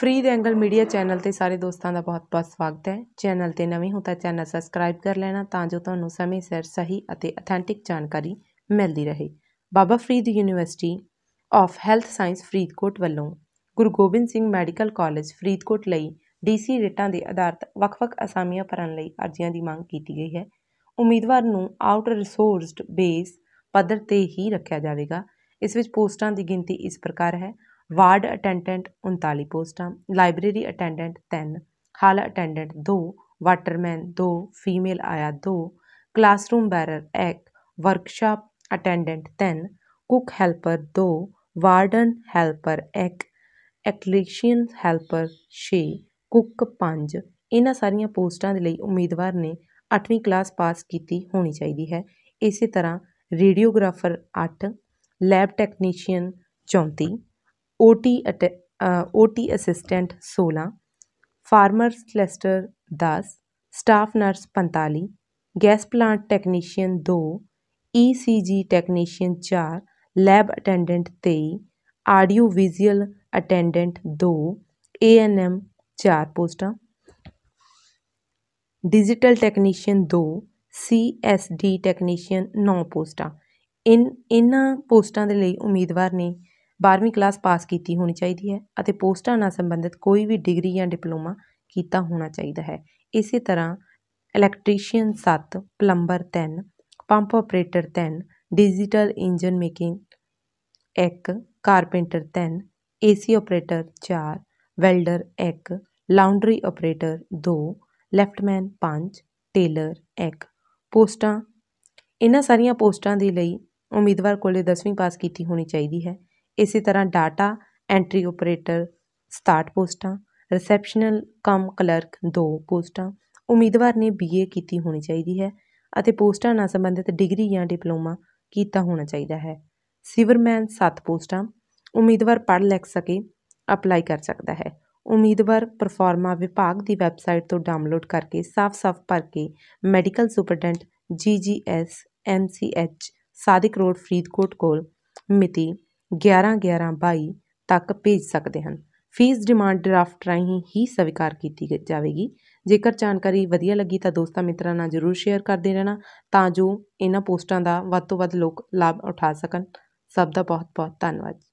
free ਦੇ angle media channel ਤੇ ਸਾਰੇ ਦੋਸਤਾਂ ਦਾ ਬਹੁਤ-ਬਹੁਤ ਸਵਾਗਤ ਹੈ ਚੈਨਲ ਤੇ ਨਵੇਂ ਹੋ ਤਾਂ ਚੈਨਲ ਸਬਸਕ੍ਰਾਈਬ ਕਰ ਲੈਣਾ ਤਾਂ ਜੋ ਤੁਹਾਨੂੰ ਸਮੇਂ ਸਿਰ ਸਹੀ ਅਤੇ ਅਥੈਂਟਿਕ ਜਾਣਕਾਰੀ ਮਿਲਦੀ ਰਹੇ Baba Farid university of health science Faridkot ਵੱਲੋਂ ਗੁਰੂ ਗੋਬਿੰਦ ਸਿੰਘ ਮੈਡੀਕਲ ਕਾਲਜ ਫਰੀਦਕੋਟ ਲਈ ਡੀਸੀ ਰੇਟਾਂ ਦੇ ਤੇ ਵੱਖ-ਵੱਖ ਅਸਾਮੀਆਂ ਭਰਨ ਲਈ ਅਰਜ਼ੀਆਂ ਦੀ ਮੰਗ ਕੀਤੀ ਗਈ ਹੈ ਉਮੀਦਵਾਰ ਨੂੰ ਆਊਟ ਰਿਸੋਰਸਡ ਬੇਸ ਪੱਧਰ ਤੇ ਹੀ ਰੱਖਿਆ ਜਾਵੇਗਾ ਇਸ ਵਿੱਚ ਪੋਸਟਾਂ ਦੀ ਗਿਣਤੀ ਇਸ ਪ੍ਰਕਾਰ ਹੈ ਵਾਰਡ ਅਟੈਂਡੈਂਟ 39 ਪੋਸਟਾਂ library attendant 3 hall attendant 2 waterman 2 female ਆਇਆ 2 classroom bearer 1 workshop attendant 3 cook helper 2 warden helper 1 electrician helper 6 cook 5 ਇਹਨਾਂ ਸਾਰੀਆਂ ਪੋਸਟਾਂ ਦੇ ਲਈ ਉਮੀਦਵਾਰ ਨੇ 8ਵੀਂ ਕਲਾਸ ਪਾਸ ਕੀਤੀ ਹੋਣੀ ਚਾਹੀਦੀ ਹੈ ਇਸੇ ਤਰ੍ਹਾਂ radiographer 8 lab technician 34 OT T ਅਟੈ ਅਸਿਸਟੈਂਟ 16 ਫਾਰਮਰ ਕਲਸਟਰ 10 staff nurse 45 gas plant technician 2 ECG technician 4 lab attendant 23 audio visual attendant 2 ANM 4 ਪੋਸਟਾਂ ਡਿਜੀਟਲ ਟੈਕਨੀਸ਼ੀਅਨ 2 CSD ਟੈਕਨੀਸ਼ੀਅਨ 9 ਪੋਸਟਾਂ ਇਨ ਇਹਨਾਂ ਪੋਸਟਾਂ ਦੇ ਲਈ ਉਮੀਦਵਾਰ ਨੇ 12ਵੀਂ ਕਲਾਸ ਪਾਸ ਕੀਤੀ ਹੋਣੀ ਚਾਹੀਦੀ ਹੈ ਅਤੇ ਪੋਸਟਾਂ ਨਾਲ ਸੰਬੰਧਿਤ ਕੋਈ ਵੀ ਡਿਗਰੀ ਜਾਂ ਡਿਪਲੋਮਾ ਕੀਤਾ ਹੋਣਾ ਚਾਹੀਦਾ ਹੈ ਇਸੇ ਤਰ੍ਹਾਂ electrician 7 plumber 3 pump operator 3 digital engine making 1 carpenter 3 AC operator 4 welder 1 laundry operator 2 liftman 5 tailor 1 ਪੋਸਟਾਂ ਇਹਨਾਂ ਸਾਰੀਆਂ ਪੋਸਟਾਂ ਦੇ ਲਈ ਉਮੀਦਵਾਰ ਕੋਲੇ 10ਵੀਂ ਪਾਸ ਕੀਤੀ ਹੋਣੀ ਚਾਹੀਦੀ ਹੈ ਇਸੇ ਤਰ੍ਹਾਂ ਡਾਟਾ ਐਂਟਰੀ ਆਪਰੇਟਰ 67 ਪੋਸਟਾਂ ਰਿਸੈਪਸ਼ਨਲ ਕਮ ਕਲਰਕ 2 ਪੋਸਟਾਂ ਉਮੀਦਵਾਰ ਨੇ ਬੀਏ ਕੀਤੀ ਹੋਣੀ ਚਾਹੀਦੀ ਹੈ ਅਤੇ ਪੋਸਟਾਂ ਨਾਲ ਸੰਬੰਧਿਤ ਡਿਗਰੀ ਜਾਂ ਡਿਪਲੋਮਾ ਕੀਤਾ ਹੋਣਾ ਚਾਹੀਦਾ ਹੈ ਸਿਵਰਮੈਨ 7 ਪੋਸਟਾਂ ਉਮੀਦਵਾਰ ਪੜ੍ਹ ਲਿਖ ਸਕੇ ਅਪਲਾਈ ਕਰ ਸਕਦਾ ਹੈ ਉਮੀਦਵਾਰ ਪਰਫਾਰਮਾ ਵਿਭਾਗ ਦੀ ਵੈਬਸਾਈਟ ਤੋਂ ਡਾਊਨਲੋਡ ਕਰਕੇ ਸਾਫ਼-ਸਾਫ਼ ਭਰ ਕੇ medical superintendent GGS MCH Sadiq road Faridkot ਕੋਲ ਮਿਤੀ 11-11-22 ਤੱਕ ਭੇਜ ਸਕਦੇ ਹਨ ਫੀਸ ਡਿਮਾਂਡ ਡਰਾਫਟ ਰਾਹੀਂ ਹੀ ਸਵੀਕਾਰ ਕੀਤੀ ਜਾਵੇਗੀ ਜੇਕਰ ਜਾਣਕਾਰੀ ਵਧੀਆ ਲੱਗੀ ਤਾਂ ਦੋਸਤਾਂ ਮਿੱਤਰਾਂ ਨਾਲ ਜ਼ਰੂਰ ਸ਼ੇਅਰ ਕਰਦੇ ਰਹਿਣਾ ਤਾਂ ਜੋ ਇਹਨਾਂ ਪੋਸਟਾਂ ਦਾ ਵੱਧ ਤੋਂ ਵੱਧ ਲੋਕ ਲਾਭ ਉਠਾ ਸਕਣ ਸਭ ਦਾ ਬਹੁਤ ਬਹੁਤ ਧੰਨਵਾਦ